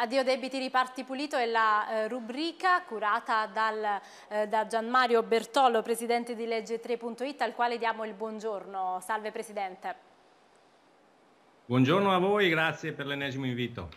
Addio debiti, riparti pulito è la eh, rubrica curata dal, eh, da Gianmario Bertollo, presidente di Legge3.it, al quale diamo il buongiorno. Salve Presidente. Buongiorno a voi, grazie per l'ennesimo invito.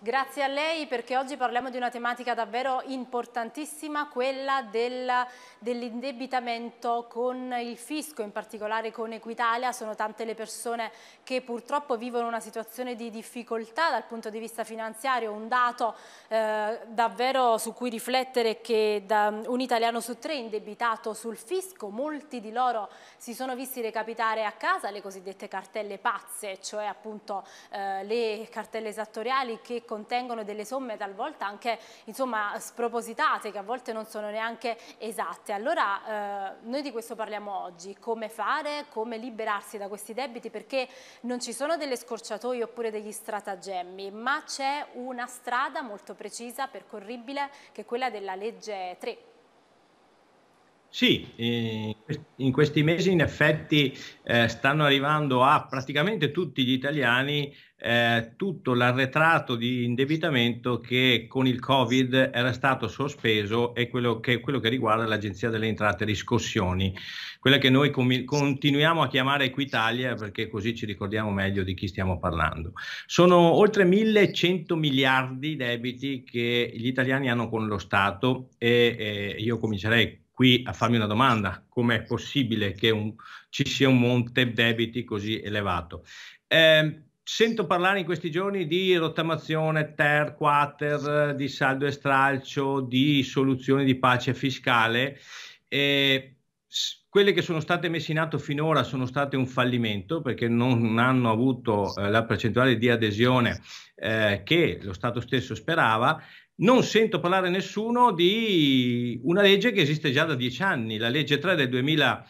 Grazie a lei perché oggi parliamo di una tematica davvero importantissima, quella del, dell'indebitamento con il fisco, in particolare con Equitalia. Sono tante le persone che purtroppo vivono una situazione di difficoltà dal punto di vista finanziario, un dato eh, davvero su cui riflettere è che da, un italiano su tre è indebitato sul fisco, molti di loro si sono visti recapitare a casa le cosiddette cartelle pazze, cioè appunto appunto eh, le cartelle esattoriali che contengono delle somme talvolta anche insomma spropositate che a volte non sono neanche esatte. Allora eh, noi di questo parliamo oggi, come fare, come liberarsi da questi debiti perché non ci sono delle scorciatoie oppure degli stratagemmi, ma c'è una strada molto precisa, percorribile, che è quella della legge 3. Sì, in questi mesi in effetti eh, stanno arrivando a praticamente tutti gli italiani eh, tutto l'arretrato di indebitamento che con il Covid era stato sospeso e quello che, quello che riguarda l'Agenzia delle Entrate Riscossioni, quella che noi com- continuiamo a chiamare Equitalia perché così ci ricordiamo meglio di chi stiamo parlando. Sono oltre 1100 miliardi di debiti che gli italiani hanno con lo Stato e, e io comincerei qui a farmi una domanda, come è possibile che un, ci sia un monte debiti così elevato? Eh, sento parlare in questi giorni di rottamazione ter, quater, di saldo e stralcio, di soluzioni di pace fiscale. Eh, quelle che sono state messe in atto finora sono state un fallimento perché non hanno avuto eh, la percentuale di adesione eh, che lo Stato stesso sperava. Non sento parlare nessuno di una legge che esiste già da dieci anni, la legge 3 del 2000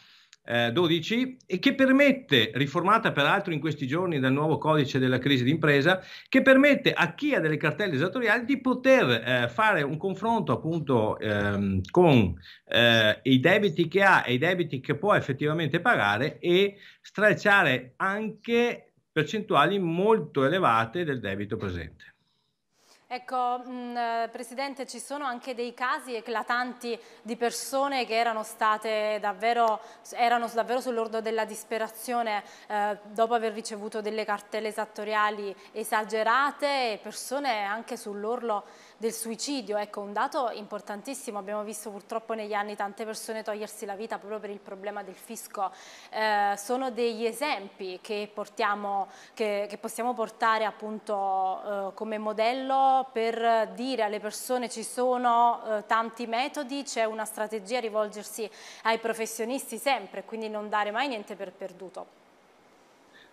eh, 12 e che permette, riformata peraltro in questi giorni dal nuovo codice della crisi d'impresa, che permette a chi ha delle cartelle esattoriali di poter eh, fare un confronto appunto ehm, con eh, i debiti che ha e i debiti che può effettivamente pagare e stralciare anche percentuali molto elevate del debito presente. Ecco, mh, mm, eh, Presidente, ci sono anche dei casi eclatanti di persone che erano state davvero, erano davvero sull'ordo della disperazione eh, dopo aver ricevuto delle cartelle esattoriali esagerate e persone anche sull'orlo del suicidio, ecco un dato importantissimo, abbiamo visto purtroppo negli anni tante persone togliersi la vita proprio per il problema del fisco, eh, sono degli esempi che, portiamo, che, che possiamo portare appunto eh, come modello per dire alle persone ci sono eh, tanti metodi, c'è una strategia, rivolgersi ai professionisti sempre, quindi non dare mai niente per perduto.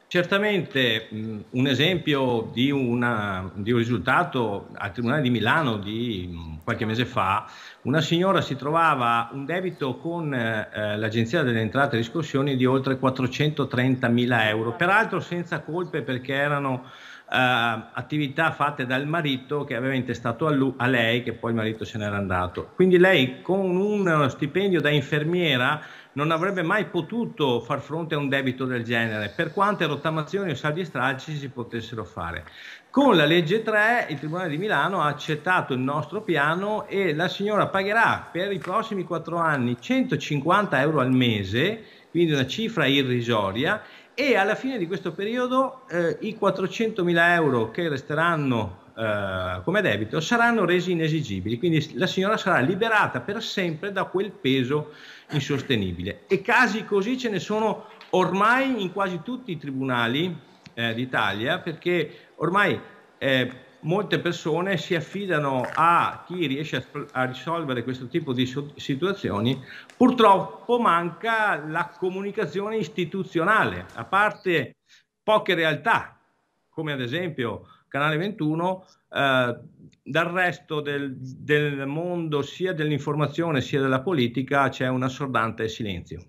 Certamente mh, mm, un esempio di, una, di, un risultato al Tribunale di Milano di mh, mm, qualche mese fa, una signora si trovava un debito con eh, eh l'Agenzia delle Entrate e Riscossioni di oltre 430 mila euro, peraltro senza colpe perché erano eh, attività fatte dal marito che aveva intestato a, lui, a lei, che poi il marito se n'era andato. Quindi lei con un stipendio da infermiera non avrebbe mai potuto far fronte a un debito del genere, per quante rottamazioni o saldi stralci si potessero fare. Con la legge 3 il Tribunale di Milano ha accettato il nostro piano e la signora pagherà per i prossimi 4 anni 150 euro al mese, quindi una cifra irrisoria, e alla fine di questo periodo eh, i mila euro che resteranno eh, come debito saranno resi inesigibili, quindi la signora sarà liberata per sempre da quel peso insostenibile. E casi così ce ne sono ormai in quasi tutti i tribunali eh, d'Italia perché ormai eh, molte persone si affidano a chi riesce a, a, risolvere questo tipo di situazioni, purtroppo manca la comunicazione istituzionale, a parte poche realtà come ad esempio Canale 21, eh, dal resto del, del mondo sia dell'informazione sia della politica c'è un assordante silenzio.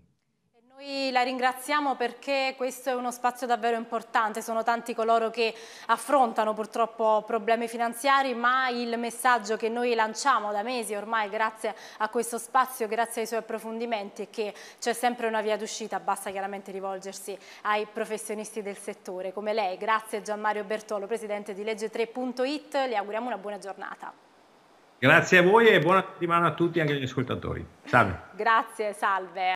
Noi la ringraziamo perché questo è uno spazio davvero importante, sono tanti coloro che affrontano purtroppo problemi finanziari, ma il messaggio che noi lanciamo da mesi ormai grazie a questo spazio, grazie ai suoi approfondimenti è che c'è sempre una via d'uscita, basta chiaramente rivolgersi ai professionisti del settore come lei. Grazie Gianmario Bertolo, presidente di legge3.it, le auguriamo una buona giornata. Grazie a voi e buona settimana a tutti anche agli ascoltatori. Salve. Grazie, salve.